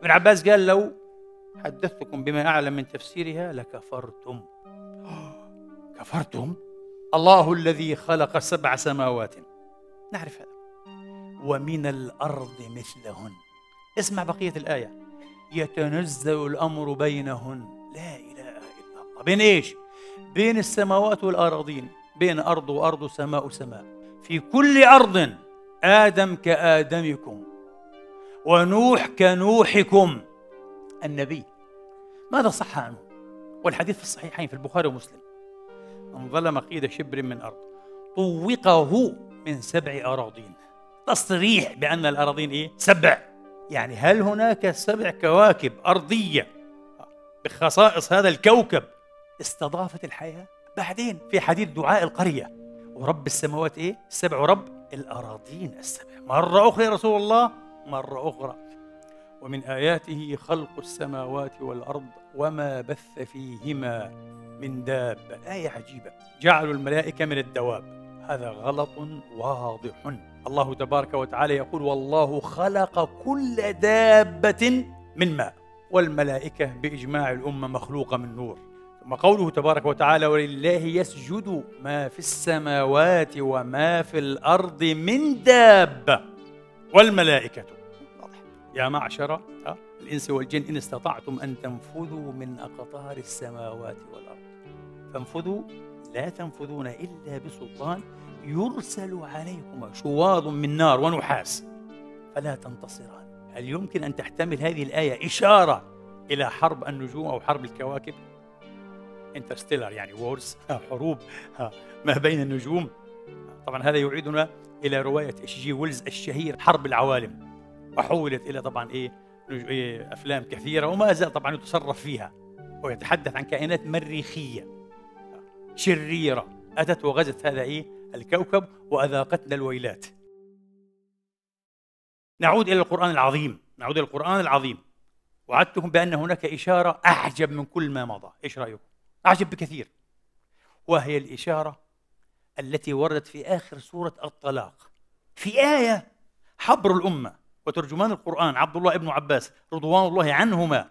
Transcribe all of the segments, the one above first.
ابن عباس قال لو حدثتكم بما أعلم من تفسيرها لكفرتم كفرتم الله الذي خلق سبع سماوات نعرف هذا ومن الأرض مثلهن اسمع بقية الآية يتنزل الأمر بينهن لا إله إلا الله بين إيش؟ بين السماوات والأراضين بين أرض وأرض وسماء وسماء في كل أرض آدم كآدمكم ونوح كنوحكم النبي ماذا صح عنه والحديث في الصحيحين في البخاري ومسلم من ظلم قيد شبر من أرض طوقه من سبع أراضين تصريح بأن الأراضين إيه؟ سبع يعني هل هناك سبع كواكب أرضية بخصائص هذا الكوكب استضافت الحياة بعدين في حديث دعاء القرية ورب السماوات إيه؟ السبع ورب الأراضين السبع مرة أخرى يا رسول الله مرة أخرى ومن آياته خلق السماوات والأرض وما بث فيهما من دابة آية عجيبة جعلوا الملائكة من الدواب هذا غلط واضح الله تبارك وتعالى يقول والله خلق كل دابة من ماء والملائكة بإجماع الأمة مخلوقة من نور ثم قوله تبارك وتعالى ولله يسجد ما في السماوات وما في الأرض من دابة والملائكة يا معشر آه، الإنس والجن إن استطعتم أن تنفذوا من أقطار السماوات والأرض فانفذوا لا تنفذون إلا بسلطان يرسل عليكما شواظ من نار ونحاس فلا تنتصران هل يمكن أن تحتمل هذه الآية إشارة إلى حرب النجوم أو حرب الكواكب انترستيلر يعني وورز آه، حروب آه، ما بين النجوم طبعا هذا يعيدنا إلى رواية اتش جي ويلز الشهير حرب العوالم وحولت إلى طبعا إيه،, إيه أفلام كثيرة وما زال طبعا يتصرف فيها ويتحدث عن كائنات مريخية شريرة أتت وغزت هذا إيه الكوكب وأذاقتنا الويلات نعود إلى القرآن العظيم نعود إلى القرآن العظيم وعدتهم بأن هناك إشارة أعجب من كل ما مضى إيش رأيكم؟ أعجب بكثير وهي الإشارة التي وردت في آخر سورة الطلاق في آية حبر الأمة وترجمان القرآن عبد الله بن عباس رضوان الله عنهما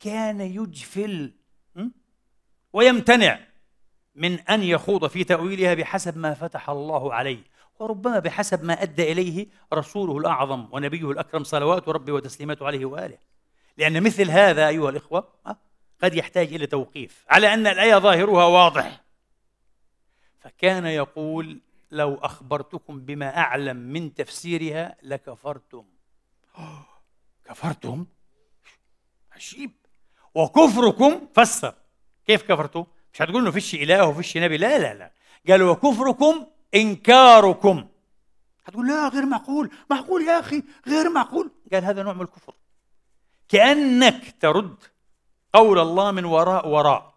كان يجفل ويمتنع من أن يخوض في تأويلها بحسب ما فتح الله عليه وربما بحسب ما أدى إليه رسوله الأعظم ونبيه الأكرم صلوات ربي وتسليماته عليه وآله لأن مثل هذا أيها الإخوة قد يحتاج إلى توقيف على أن الآية ظاهرها واضح فكان يقول لو أخبرتكم بما أعلم من تفسيرها لكفرتم كفرتم عجيب وكفركم فسر كيف كفرتم مش هتقول انه فيش اله وفيش نبي لا لا لا قال وكفركم انكاركم هتقول لا غير معقول معقول يا اخي غير معقول قال هذا نوع من الكفر كانك ترد قول الله من وراء وراء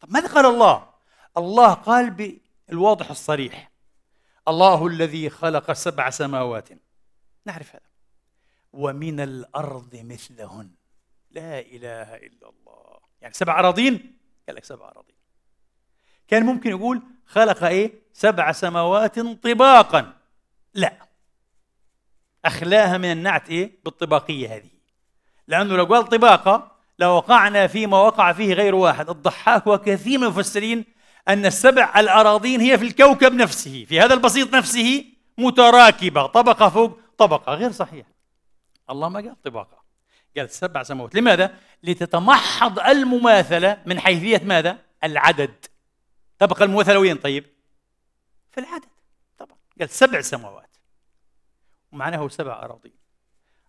طب ماذا قال الله الله قال الواضح الصريح الله الذي خلق سبع سماوات نعرف هذا ومن الأرض مثلهن لا إله إلا الله يعني سبع أراضين قال لك سبع أراضين كان ممكن يقول خلق إيه سبع سماوات طباقا لا أخلاها من النعت إيه بالطباقية هذه لأنه لو قال طباقة لوقعنا فيما وقع فيه غير واحد الضحاك وكثير من المفسرين أن السبع الأراضين هي في الكوكب نفسه في هذا البسيط نفسه متراكبة طبقة فوق طبقة غير صحيح الله ما قال طبقة قال سبع سماوات لماذا؟ لتتمحض المماثلة من حيثية ماذا؟ العدد تبقى المماثلة وين طيب؟ في العدد طبعا قال سبع سماوات ومعناه سبع أراضين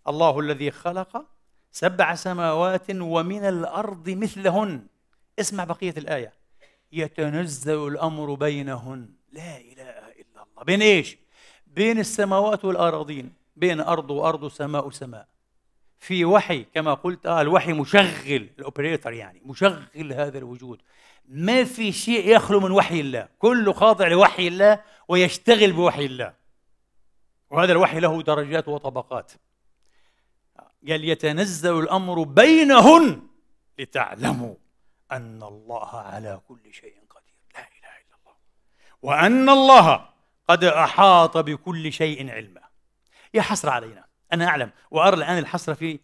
الله الذي خلق سبع سماوات ومن الأرض مثلهن اسمع بقية الآية يتنزل الأمر بينهن لا إله إلا الله بين إيش؟ بين السماوات والأراضين بين أرض وأرض وسماء وسماء في وحي كما قلت آه الوحي مشغل الأوبريتر يعني مشغل هذا الوجود ما في شيء يخلو من وحي الله كله خاضع لوحي الله ويشتغل بوحي الله وهذا الوحي له درجات وطبقات قال يتنزل الأمر بينهن لتعلموا أن الله على كل شيء قدير لا إله إلا الله وأن الله قد أحاط بكل شيء علما يا حسرة علينا أنا أعلم وأرى الآن الحسرة في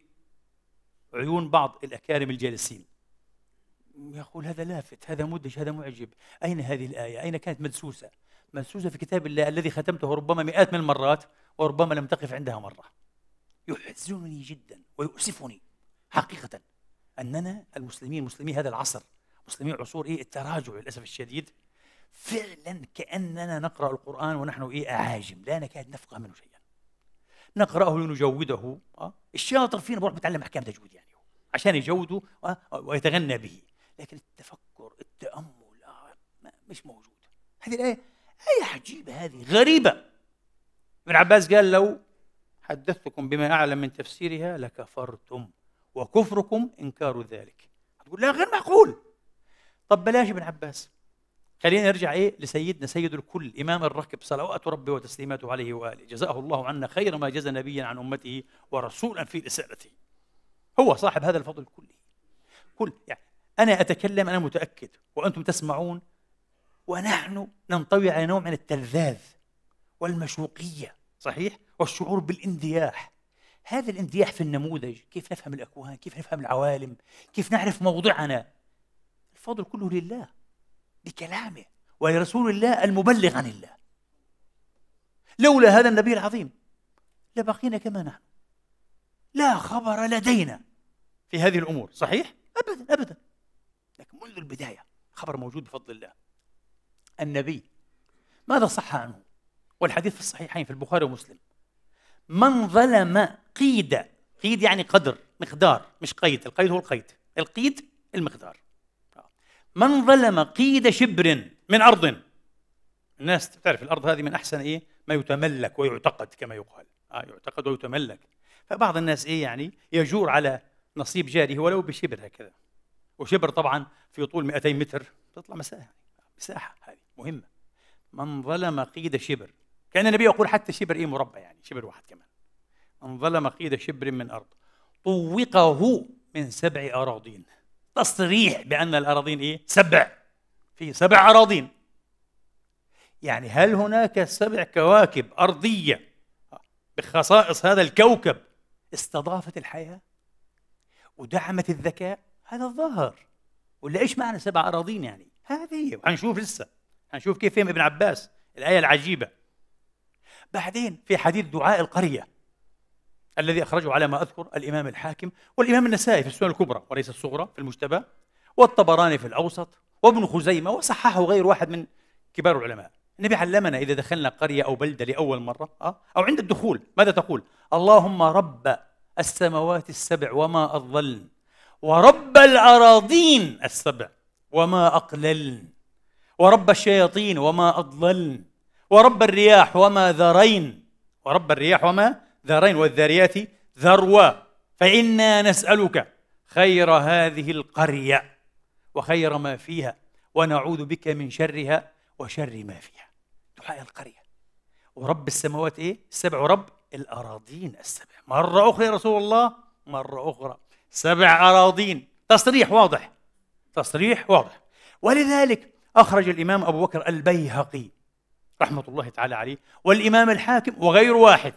عيون بعض الأكارم الجالسين يقول هذا لافت هذا مدهش هذا معجب أين هذه الآية أين كانت مدسوسة مدسوسة في كتاب الله الذي ختمته ربما مئات من المرات وربما لم تقف عندها مرة يحزنني جدا ويؤسفني حقيقة اننا المسلمين مسلمي هذا العصر مسلمي عصور ايه التراجع للاسف الشديد فعلا كاننا نقرا القران ونحن ايه اعاجم لا نكاد نفقه منه شيئا نقراه لنجوده أه؟ الشاطر فينا بروح بيتعلم احكام تجويد يعني عشان يجوده أه؟ ويتغنى به لكن التفكر التامل أه؟ مش موجود هذه الايه ايه عجيبه هذه غريبه ابن عباس قال لو حدثتكم بما اعلم من تفسيرها لكفرتم وكفركم انكار ذلك هتقول لا غير معقول طب بلاش ابن عباس خلينا نرجع ايه لسيدنا سيد الكل امام الركب صلوات ربي وتسليماته عليه واله جزاه الله عنا خير ما جزى نبيا عن امته ورسولا في رسالته هو صاحب هذا الفضل الكلي كل يعني انا اتكلم انا متاكد وانتم تسمعون ونحن ننطوي على نوع من التلذاذ والمشوقيه صحيح والشعور بالاندياح هذا الاندياح في النموذج كيف نفهم الأكوان كيف نفهم العوالم كيف نعرف موضعنا الفضل كله لله بكلامه ولرسول الله المبلغ عن الله لولا هذا النبي العظيم لبقينا كما نحن لا خبر لدينا في هذه الأمور صحيح؟ أبدا أبدا لكن منذ البداية خبر موجود بفضل الله النبي ماذا صح عنه؟ والحديث في الصحيحين في البخاري ومسلم من ظلم قيد قيد يعني قدر مقدار مش قيد القيد هو القيد القيد المقدار من ظلم قيد شبر من أرض الناس تعرف الأرض هذه من أحسن إيه ما يتملك ويعتقد كما يقال آه يعتقد ويتملك فبعض الناس إيه يعني يجور على نصيب جاره ولو بشبر هكذا وشبر طبعا في طول 200 متر تطلع مساحة مساحة هذه مهمة من ظلم قيد شبر كان النبي يقول حتى شبر ايه مربع يعني شبر واحد كمان من ظلم قيد شبر من ارض طوقه من سبع اراضين تصريح بان الاراضين ايه سبع في سبع اراضين يعني هل هناك سبع كواكب ارضيه بخصائص هذا الكوكب استضافت الحياه ودعمت الذكاء هذا الظاهر ولا ايش معنى سبع اراضين يعني هذه وحنشوف لسه هنشوف كيف فهم ابن عباس الايه العجيبه بعدين في حديث دعاء القرية الذي أخرجه على ما أذكر الإمام الحاكم والإمام النسائي في السنن الكبرى وليس الصغرى في المجتبى والطبراني في الأوسط وابن خزيمة وصححه غير واحد من كبار العلماء النبي علمنا إذا دخلنا قرية أو بلدة لأول مرة آه، أو عند الدخول ماذا تقول اللهم رب السماوات السبع وما أضلن ورب الأراضين السبع وما أقللن ورب الشياطين وما أضللن ورب الرياح وما ذرين ورب الرياح وما ذرين والذاريات ذروا فإنا نسألك خير هذه القرية وخير ما فيها ونعوذ بك من شرها وشر ما فيها دعاء القرية ورب السماوات إيه؟ السبع ورب الأراضين السبع مرة أخرى يا رسول الله مرة أخرى سبع أراضين تصريح واضح تصريح واضح ولذلك أخرج الإمام أبو بكر البيهقي رحمة الله تعالى عليه والإمام الحاكم وغير واحد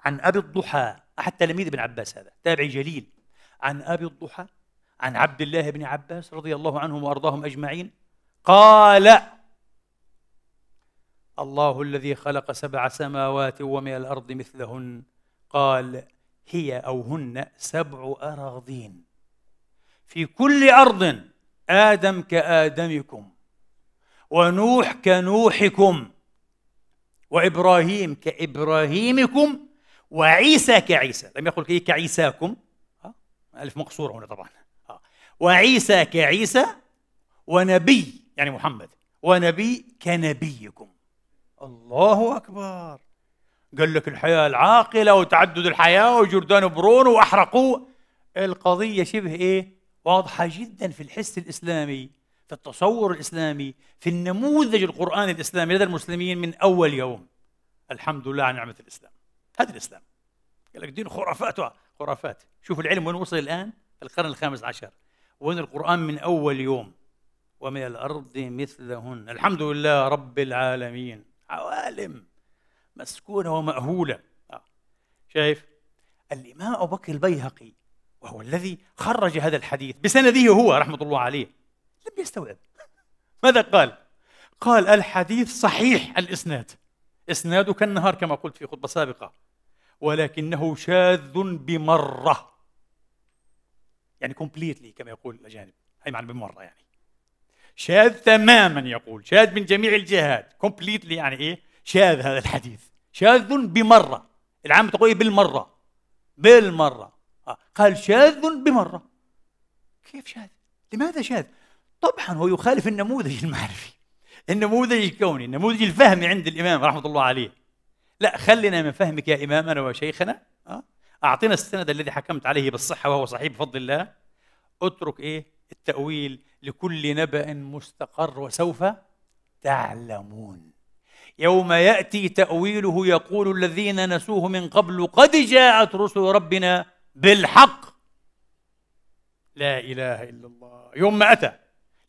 عن أبي الضحى أحد تلاميذ ابن عباس هذا تابعي جليل عن أبي الضحى عن عبد الله بن عباس رضي الله عنهم وأرضاهم أجمعين قال الله الذي خلق سبع سماوات ومن الأرض مثلهن قال هي أو هن سبع أراضين في كل أرض آدم كآدمكم ونوح كنوحكم وابراهيم كابراهيمكم وعيسى كعيسى لم يقل كعيساكم آه، الف مقصوره هنا طبعا آه، وعيسى كعيسى ونبي يعني محمد ونبي كنبيكم الله اكبر قال لك الحياه العاقله وتعدد الحياه وجردان برونو واحرقوه القضيه شبه ايه واضحه جدا في الحس الاسلامي في التصور الاسلامي في النموذج القراني الاسلامي لدى المسلمين من اول يوم الحمد لله على نعمه الاسلام هذا الاسلام قال لك دين خرافاتها خرافات شوف العلم وين وصل الان القرن الخامس عشر وين القران من اول يوم ومن الارض مثلهن الحمد لله رب العالمين عوالم مسكونه ومأهوله آه. شايف الامام ابو بكر البيهقي وهو الذي خرج هذا الحديث بسنده هو رحمه الله عليه لم يستوعب ماذا قال؟ قال الحديث صحيح الإسناد إسناد كالنهار كما قلت في خطبة سابقة ولكنه شاذ بمرة يعني كومبليتلي كما يقول الأجانب هي معنى بمرة يعني شاذ تماما يقول شاذ من جميع الجهات كومبليتلي يعني إيه شاذ هذا الحديث شاذ بمرة العامة تقول إيه بالمرة بالمرة آه. قال شاذ بمرة كيف شاذ؟ لماذا شاذ؟ طبعا هو يخالف النموذج المعرفي النموذج الكوني النموذج الفهمي عند الإمام رحمة الله عليه لا خلنا من فهمك يا إمامنا وشيخنا آه، اعطينا السند الذي حكمت عليه بالصحة وهو صحيح بفضل الله اترك إيه التأويل لكل نبأ مستقر وسوف تعلمون يوم يأتي تأويله يقول الذين نسوه من قبل قد جاءت رسل ربنا بالحق لا إله إلا الله يوم ما أتى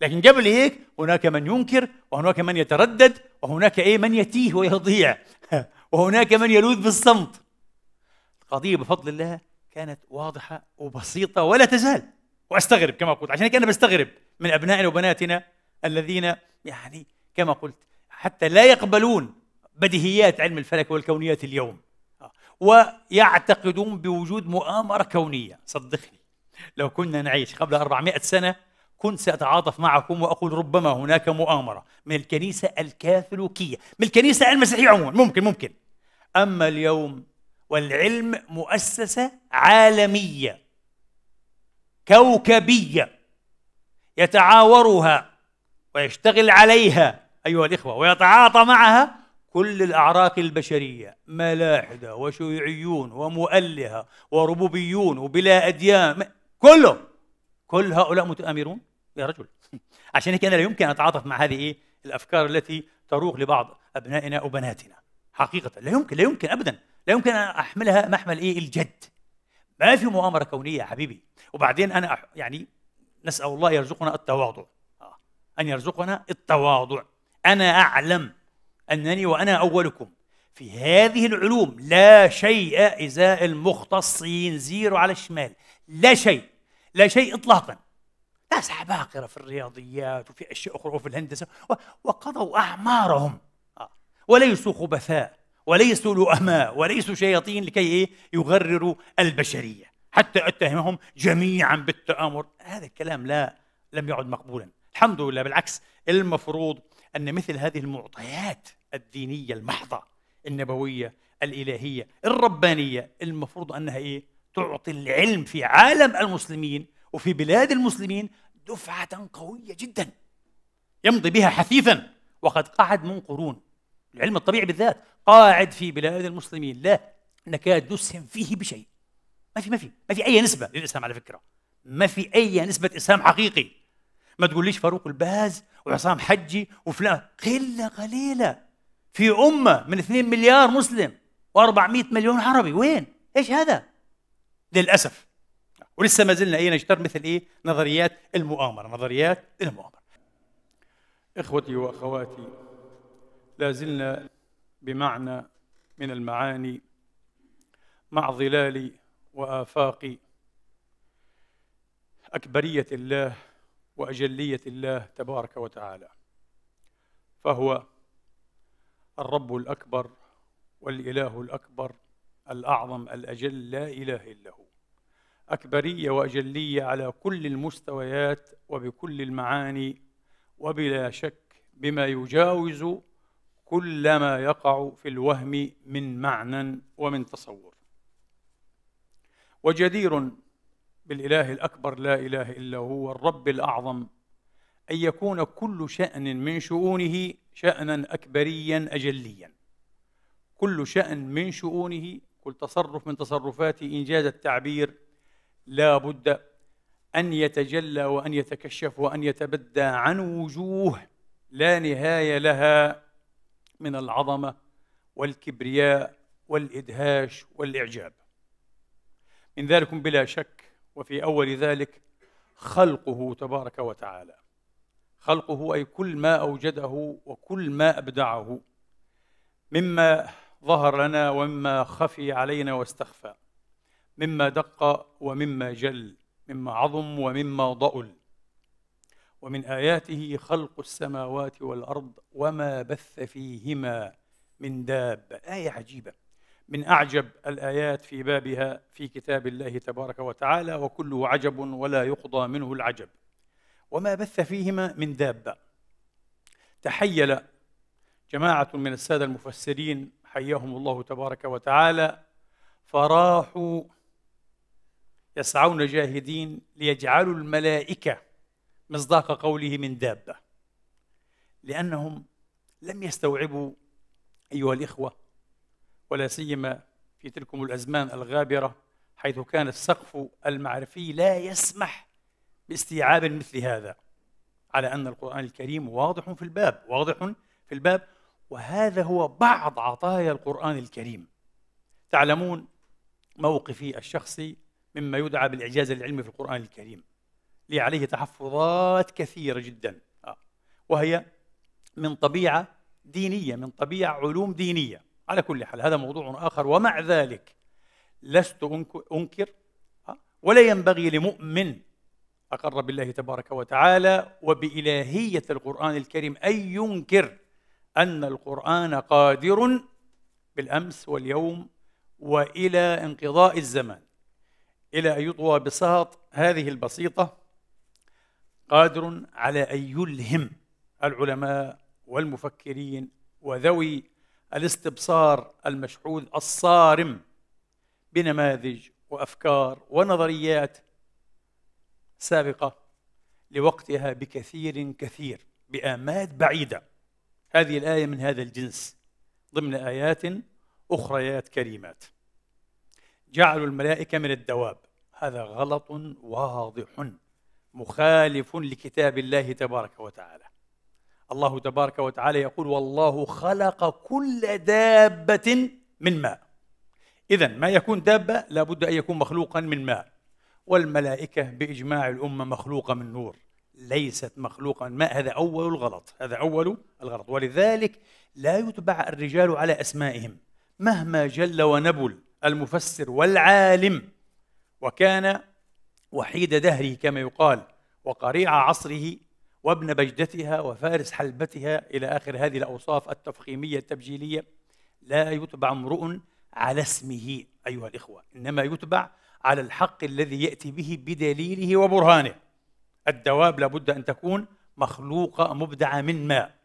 لكن قبل هيك هناك من ينكر وهناك من يتردد وهناك ايه من يتيه ويضيع وهناك من يلوذ بالصمت القضيه بفضل الله كانت واضحه وبسيطه ولا تزال واستغرب كما قلت عشان هيك انا بستغرب من ابنائنا وبناتنا الذين يعني كما قلت حتى لا يقبلون بديهيات علم الفلك والكونيات اليوم ويعتقدون بوجود مؤامره كونيه صدقني لو كنا نعيش قبل 400 سنه كنت سأتعاطف معكم وأقول ربما هناك مؤامرة من الكنيسة الكاثوليكية من الكنيسة المسيحية عموما ممكن ممكن أما اليوم والعلم مؤسسة عالمية كوكبية يتعاورها ويشتغل عليها أيها الإخوة ويتعاطى معها كل الأعراق البشرية ملاحدة وشيوعيون ومؤلهة وربوبيون وبلا أديان كلهم كل هؤلاء متآمرون يا رجل عشان هيك انا لا يمكن ان اتعاطف مع هذه إيه؟ الافكار التي تروق لبعض ابنائنا وبناتنا حقيقه لا يمكن لا يمكن ابدا لا يمكن ان احملها محمل ايه الجد ما في مؤامره كونيه يا حبيبي وبعدين انا أح... يعني نسال الله يرزقنا التواضع آه. ان يرزقنا التواضع انا اعلم انني وانا اولكم في هذه العلوم لا شيء ازاء المختصين زيرو على الشمال لا شيء لا شيء اطلاقا ناس عباقرة في الرياضيات وفي أشياء أخرى وفي الهندسة وقضوا أعمارهم آه. وليسوا خبثاء وليسوا لؤماء وليسوا شياطين لكي إيه؟ يغرروا البشرية حتى أتهمهم جميعا بالتآمر هذا الكلام لا لم يعد مقبولا الحمد لله بالعكس المفروض أن مثل هذه المعطيات الدينية المحضة النبوية الإلهية الربانية المفروض أنها إيه؟ تعطي العلم في عالم المسلمين وفي بلاد المسلمين دفعة قوية جدا يمضي بها حثيثا وقد قعد من قرون العلم الطبيعي بالذات قاعد في بلاد المسلمين لا نكاد نسهم فيه بشيء ما في ما في ما في أي نسبة للإسهام على فكرة ما في أي نسبة إسهام حقيقي ما تقوليش فاروق الباز وعصام حجي وفلان قلة قليلة في أمة من 2 مليار مسلم و400 مليون عربي وين؟ إيش هذا؟ للأسف ولسه ما زلنا ايه نجتر مثل ايه نظريات المؤامره نظريات المؤامره اخوتي واخواتي لا زلنا بمعنى من المعاني مع ظلال وافاق اكبريه الله واجليه الله تبارك وتعالى فهو الرب الاكبر والاله الاكبر الاعظم الاجل لا اله الا هو أكبرية وأجلية على كل المستويات وبكل المعاني وبلا شك بما يجاوز كل ما يقع في الوهم من معنى ومن تصور وجدير بالاله الاكبر لا اله الا هو الرب الاعظم ان يكون كل شان من شؤونه شانا اكبريا اجليا كل شان من شؤونه كل تصرف من تصرفاته ان جاز التعبير لا بد أن يتجلى وأن يتكشف وأن يتبدى عن وجوه لا نهاية لها من العظمة والكبرياء والإدهاش والإعجاب من ذلك بلا شك وفي أول ذلك خلقه تبارك وتعالى خلقه أي كل ما أوجده وكل ما أبدعه مما ظهر لنا ومما خفي علينا واستخفى مما دق ومما جل مما عظم ومما ضؤل ومن اياته خلق السماوات والارض وما بث فيهما من دابه ايه عجيبه من اعجب الايات في بابها في كتاب الله تبارك وتعالى وكله عجب ولا يقضى منه العجب وما بث فيهما من دابه تحيل جماعه من الساده المفسرين حياهم الله تبارك وتعالى فراحوا يسعون جاهدين ليجعلوا الملائكة مصداق قوله من دابة لأنهم لم يستوعبوا أيها الإخوة ولا سيما في تلكم الأزمان الغابرة حيث كان السقف المعرفي لا يسمح باستيعاب مثل هذا على أن القرآن الكريم واضح في الباب واضح في الباب وهذا هو بعض عطايا القرآن الكريم تعلمون موقفي الشخصي مما يدعى بالإعجاز العلمي في القرآن الكريم لي عليه تحفظات كثيرة جدا آه. وهي من طبيعة دينية من طبيعة علوم دينية على كل حال هذا موضوع آخر ومع ذلك لست أنكر آه، ولا ينبغي لمؤمن أقر بالله تبارك وتعالى وبإلهية القرآن الكريم أن ينكر أن القرآن قادر بالأمس واليوم وإلى انقضاء الزمان إلى أن يطوى بساط هذه البسيطة قادر على أن يلهم العلماء والمفكرين وذوي الاستبصار المشحوذ الصارم بنماذج وأفكار ونظريات سابقة لوقتها بكثير كثير بآمات بعيدة هذه الآية من هذا الجنس ضمن آيات أخريات كريمات جعلوا الملائكة من الدواب هذا غلط واضح مخالف لكتاب الله تبارك وتعالى الله تبارك وتعالى يقول والله خلق كل دابة من ماء إذا ما يكون دابة لابد أن يكون مخلوقا من ماء والملائكة بإجماع الأمة مخلوقة من نور ليست مخلوقا من ماء هذا أول الغلط هذا أول الغلط ولذلك لا يتبع الرجال على أسمائهم مهما جل ونبل المفسر والعالم وكان وحيد دهره كما يقال وقريع عصره وابن بجدتها وفارس حلبتها إلى آخر هذه الأوصاف التفخيمية التبجيلية لا يتبع امرؤ على اسمه أيها الإخوة إنما يتبع على الحق الذي يأتي به بدليله وبرهانه الدواب لابد أن تكون مخلوقة مبدعة من ماء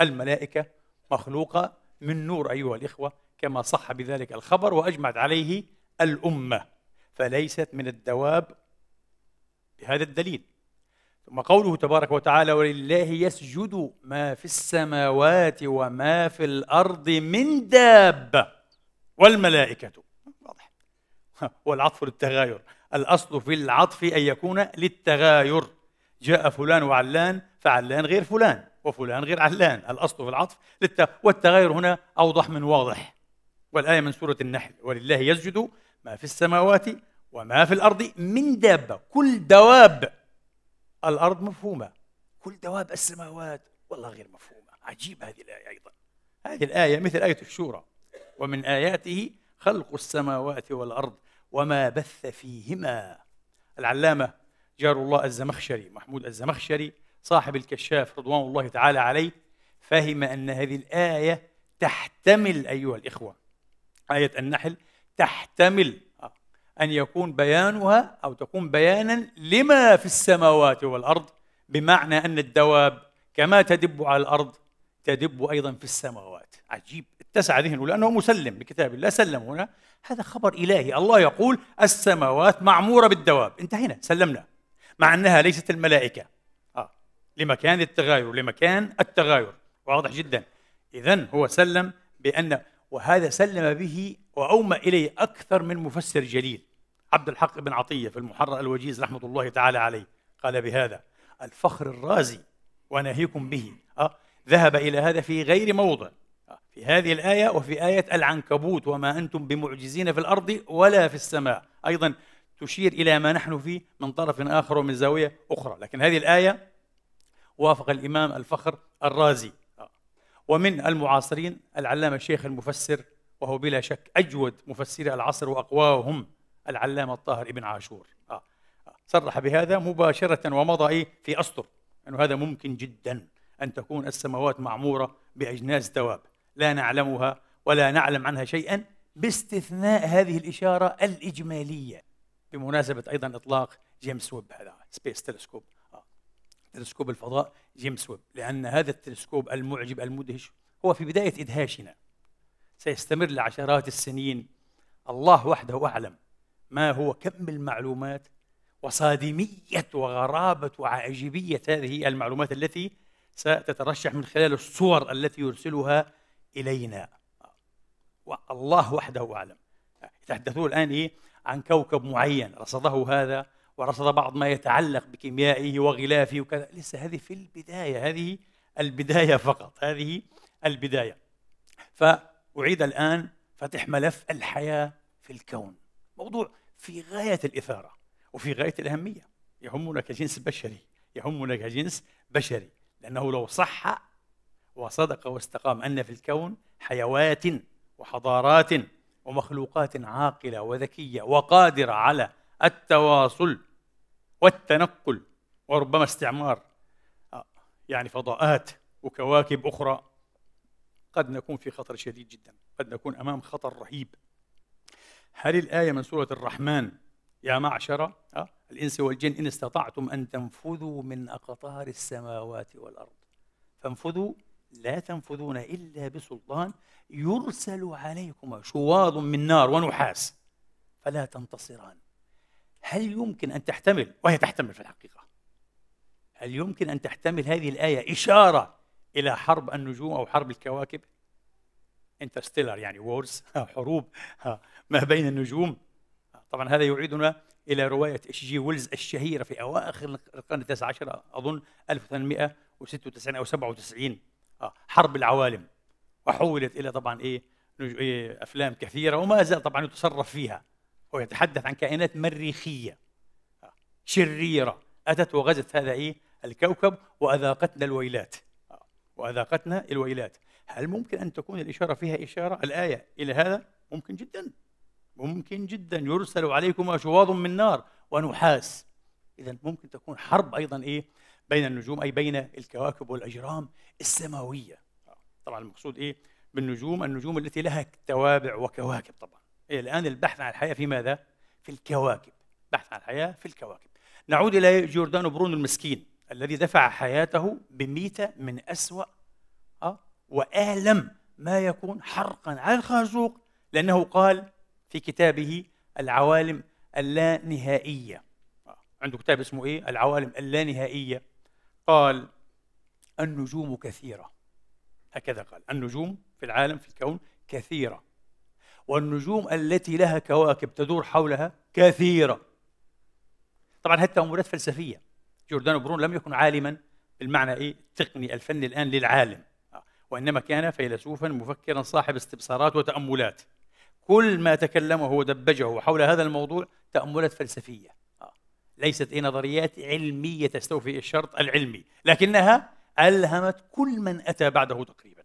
الملائكة مخلوقة من نور أيها الإخوة كما صح بذلك الخبر واجمعت عليه الامه فليست من الدواب بهذا الدليل ثم قوله تبارك وتعالى ولله يسجد ما في السماوات وما في الارض من دابه والملائكه واضح والعطف للتغاير الاصل في العطف ان يكون للتغاير جاء فلان وعلان فعلان غير فلان وفلان غير علان الاصل في العطف للت... والتغاير هنا اوضح من واضح والآية من سورة النحل ولله يسجد ما في السماوات وما في الأرض من دابة كل دواب الأرض مفهومة كل دواب السماوات والله غير مفهومة عجيب هذه الآية أيضا هذه الآية مثل آية الشورى ومن آياته خلق السماوات والأرض وما بث فيهما العلامة جار الله الزمخشري محمود الزمخشري صاحب الكشاف رضوان الله تعالى عليه فهم أن هذه الآية تحتمل أيها الإخوة آية النحل تحتمل أن يكون بيانها أو تكون بيانا لما في السماوات والأرض بمعنى أن الدواب كما تدب على الأرض تدب أيضا في السماوات عجيب اتسع ذهنه لأنه مسلم بكتاب الله سلم هنا هذا خبر إلهي الله يقول السماوات معمورة بالدواب انتهينا سلمنا مع أنها ليست الملائكة آه. لمكان التغاير لمكان التغاير واضح جدا إذا هو سلم بأن وهذا سلم به وأوم إليه أكثر من مفسر جليل عبد الحق بن عطية في المحرر الوجيز رحمة الله تعالى عليه قال بهذا الفخر الرازي وناهيكم به أه؟ ذهب إلى هذا في غير موضع أه؟ في هذه الآية وفي آية العنكبوت وما أنتم بمعجزين في الأرض ولا في السماء أيضا تشير إلى ما نحن فيه من طرف آخر ومن زاوية أخرى لكن هذه الآية وافق الإمام الفخر الرازي ومن المعاصرين العلامة الشيخ المفسر وهو بلا شك أجود مفسري العصر وأقواهم العلامة الطاهر ابن عاشور آه. صرح بهذا مباشرة ومضى إيه، في أسطر أنه هذا ممكن جدا أن تكون السماوات معمورة بأجناس دواب لا نعلمها ولا نعلم عنها شيئا باستثناء هذه الإشارة الإجمالية بمناسبة أيضا إطلاق جيمس ويب هذا سبيس تلسكوب تلسكوب الفضاء جيمس ويب لأن هذا التلسكوب المعجب المدهش هو في بداية إدهاشنا سيستمر لعشرات السنين الله وحده أعلم ما هو كم المعلومات وصادمية وغرابة وعجيبية هذه المعلومات التي ستترشح من خلال الصور التي يرسلها إلينا والله وحده أعلم يتحدثون الآن إيه عن كوكب معين رصده هذا ورصد بعض ما يتعلق بكيميائه وغلافه وكذا لسه هذه في البداية هذه البداية فقط هذه البداية فأعيد الآن فتح ملف الحياة في الكون موضوع في غاية الإثارة وفي غاية الأهمية يهمنا كجنس بشري يهمنا كجنس بشري لأنه لو صح وصدق واستقام أن في الكون حيوات وحضارات ومخلوقات عاقلة وذكية وقادرة على التواصل والتنقل وربما استعمار يعني فضاءات وكواكب أخرى قد نكون في خطر شديد جدا قد نكون أمام خطر رهيب هل الآية من سورة الرحمن يا معشر آه، الإنس والجن إن استطعتم أن تنفذوا من أقطار السماوات والأرض فانفذوا لا تنفذون إلا بسلطان يرسل عليكما شواظ من نار ونحاس فلا تنتصران هل يمكن أن تحتمل وهي تحتمل في الحقيقة هل يمكن أن تحتمل هذه الآية إشارة إلى حرب النجوم أو حرب الكواكب انترستيلر يعني وورز حروب ما بين النجوم طبعا هذا يعيدنا إلى رواية اتش جي ويلز الشهيرة في أواخر القرن التاسع عشر أظن 1896 أو 97 آه، حرب العوالم وحولت إلى طبعا إيه،, إيه أفلام كثيرة وما زال طبعا يتصرف فيها ويتحدث عن كائنات مريخيه شريره اتت وغزت هذا ايه الكوكب واذاقتنا الويلات واذاقتنا الويلات هل ممكن ان تكون الاشاره فيها اشاره الايه الى هذا ممكن جدا ممكن جدا يرسل عليكما شواظ من نار ونحاس اذا ممكن تكون حرب ايضا ايه بين النجوم اي بين الكواكب والاجرام السماويه طبعا المقصود ايه بالنجوم النجوم التي لها توابع وكواكب طبعا إيه، الآن البحث عن الحياة في ماذا؟ في الكواكب بحث عن الحياة في الكواكب نعود إلى جوردانو برونو المسكين الذي دفع حياته بميتة من أسوأ أه؟ وآلم ما يكون حرقا على الخازوق لأنه قال في كتابه العوالم اللانهائية عنده كتاب اسمه إيه؟ العوالم اللانهائية قال النجوم كثيرة هكذا قال النجوم في العالم في الكون كثيرة والنجوم التي لها كواكب تدور حولها كثيرة طبعا هذه التأملات فلسفية جوردانو برون لم يكن عالما بالمعنى إيه التقني الفني الآن للعالم آه. وإنما كان فيلسوفا مفكرا صاحب استبصارات وتأملات كل ما تكلمه ودبجه حول هذا الموضوع تأملات فلسفية آه. ليست إيه نظريات علمية تستوفي الشرط العلمي لكنها ألهمت كل من أتى بعده تقريبا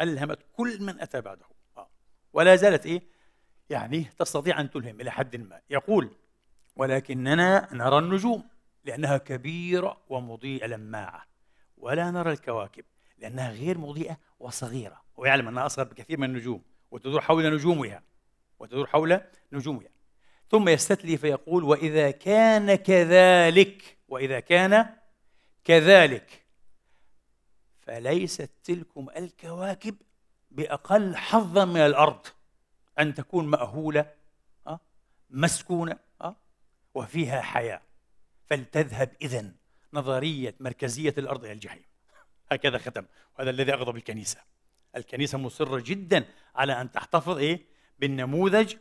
ألهمت كل من أتى بعده ولا زالت إيه؟ يعني تستطيع أن تلهم إلى حد ما يقول ولكننا نرى النجوم لأنها كبيرة ومضيئة لماعة ولا نرى الكواكب لأنها غير مضيئة وصغيرة ويعلم أنها أصغر بكثير من النجوم وتدور حول نجومها وتدور حول نجومها ثم يستتلي فيقول وإذا كان كذلك وإذا كان كذلك فليست تلكم الكواكب بأقل حظا من الأرض أن تكون مأهولة آه، مسكونة آه، وفيها حياة فلتذهب إذن نظرية مركزية الأرض إلى الجحيم هكذا ختم وهذا الذي أغضب الكنيسة الكنيسة مصرة جدا على أن تحتفظ إيه بالنموذج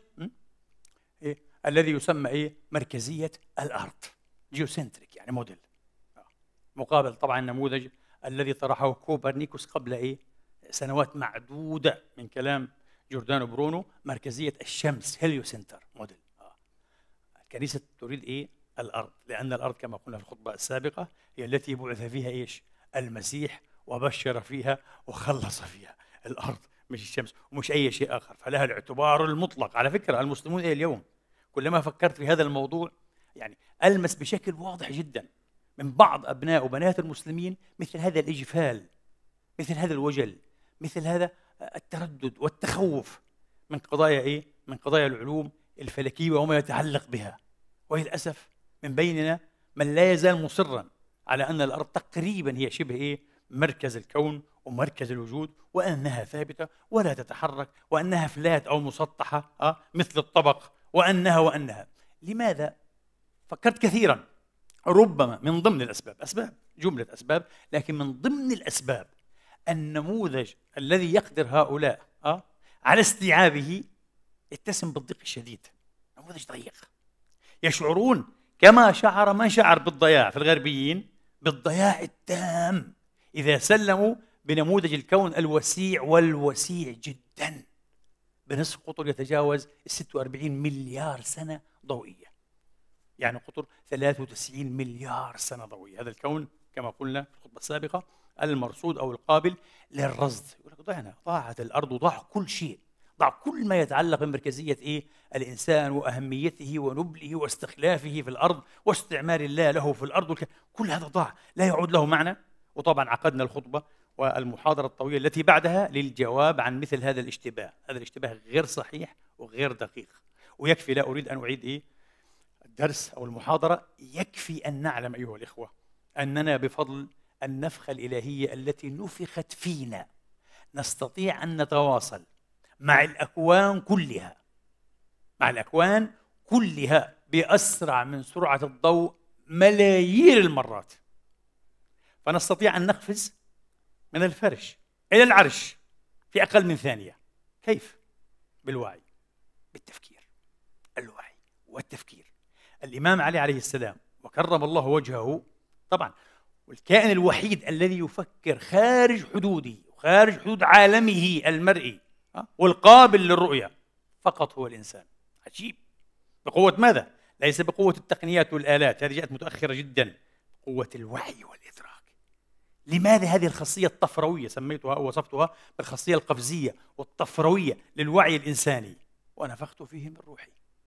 إيه؟ الذي يسمى إيه مركزية الأرض جيوسنتريك يعني موديل آه، مقابل طبعا النموذج الذي طرحه كوبرنيكوس قبل إيه سنوات معدودة من كلام جوردانو برونو مركزية الشمس هيليو سنتر موديل آه. الكنيسة تريد إيه؟ الأرض لأن الأرض كما قلنا في الخطبة السابقة هي التي بعث فيها إيش؟ المسيح وبشر فيها وخلص فيها الأرض مش الشمس ومش أي شيء آخر فلها الاعتبار المطلق على فكرة المسلمون إلى اليوم كلما فكرت في هذا الموضوع يعني ألمس بشكل واضح جدا من بعض أبناء وبنات المسلمين مثل هذا الإجفال مثل هذا الوجل مثل هذا التردد والتخوف من قضايا ايه؟ من قضايا العلوم الفلكيه وما يتعلق بها وللاسف من بيننا من لا يزال مصرا على ان الارض تقريبا هي شبه ايه؟ مركز الكون ومركز الوجود وانها ثابته ولا تتحرك وانها فلات او مسطحه أه؟ مثل الطبق وانها وانها لماذا؟ فكرت كثيرا ربما من ضمن الاسباب اسباب جمله اسباب لكن من ضمن الاسباب النموذج الذي يقدر هؤلاء أه؟ على استيعابه يتسم بالضيق الشديد نموذج ضيق يشعرون كما شعر من شعر بالضياع في الغربيين بالضياع التام إذا سلموا بنموذج الكون الوسيع والوسيع جدا بنصف قطر يتجاوز 46 مليار سنة ضوئية يعني قطر 93 مليار سنة ضوئية هذا الكون كما قلنا في الخطبة السابقة المرصود أو القابل للرصد يقول لك ضعنا ضاعت الأرض وضاع كل شيء ضاع كل ما يتعلق بمركزية إيه الإنسان وأهميته ونبله واستخلافه في الأرض واستعمار الله له في الأرض كل هذا ضاع لا يعود له معنى وطبعا عقدنا الخطبة والمحاضرة الطويلة التي بعدها للجواب عن مثل هذا الاشتباه هذا الاشتباه غير صحيح وغير دقيق ويكفي لا أريد أن أعيد إيه الدرس أو المحاضرة يكفي أن نعلم أيها الإخوة أننا بفضل النفخة الإلهية التي نفخت فينا نستطيع أن نتواصل مع الأكوان كلها مع الأكوان كلها بأسرع من سرعة الضوء ملايير المرات فنستطيع أن نقفز من الفرش إلى العرش في أقل من ثانية كيف؟ بالوعي بالتفكير الوعي والتفكير الإمام علي عليه السلام وكرم الله وجهه طبعا والكائن الوحيد الذي يفكر خارج حدوده وخارج حدود عالمه المرئي والقابل للرؤية فقط هو الإنسان عجيب بقوة ماذا؟ ليس بقوة التقنيات والآلات هذه جاءت متأخرة جدا قوة الوعي والإدراك لماذا هذه الخاصية الطفروية سميتها أو وصفتها بالخاصية القفزية والطفروية للوعي الإنساني ونفخت فيه من روحي